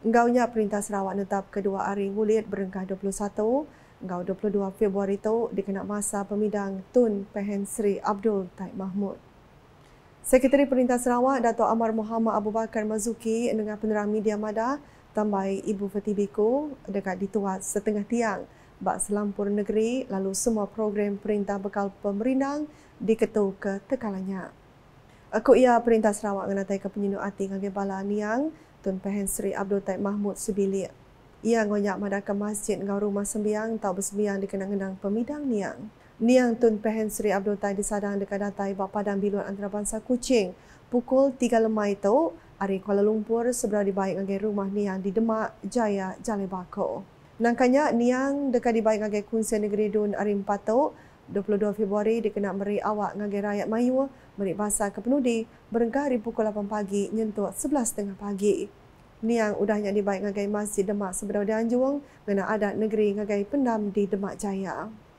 Engkaunya Perintah Sarawak netap kedua hari ulit berengkah 21, engkau 22 Februari itu dikenak masa pemidang Tun Pehen Sri Abdul Taib Mahmud. Sekretari Perintah Sarawak, Dato' Amar Muhammad Abu Bakar Mazuki dengan penerang media mada tambah Ibu Fatih Biko dekat dituat setengah tiang bak selampur negeri lalu semua program perintah bekal pemerintah diketu ke tekalannya. Aku ia Perintah Sarawak mengenai ke penyenuk hati dengan bala niang Tun Pahen Sri Abdul Taib Mahmud Sebilik. Ia ngonyak madakan masjid ngau rumah sembiang tau bersembiang dikenang-kenang pemidang niang. Niang Tun Pahen Sri Abdul Taib disadang dekat datai bak padang biluan antarabangsa kucing, pukul tiga lemai itu, hari Kuala Lumpur seberang dibaik ngagai rumah niang di Demak, Jaya, Jalebako. Nangkanya niang dekat dibaik ngagai kunsi negeri dun hari 4 tau 22 Februari dikenak meri awak ngagai rakyat mayu, meri basah ke penudi, berenggari pukul 8 pagi, nyentuh 11.30 pagi. Niang udahnya dibaik ngagai masjid Demak seberada anjung, mengenai adat negeri ngagai pendam di Demak Jaya.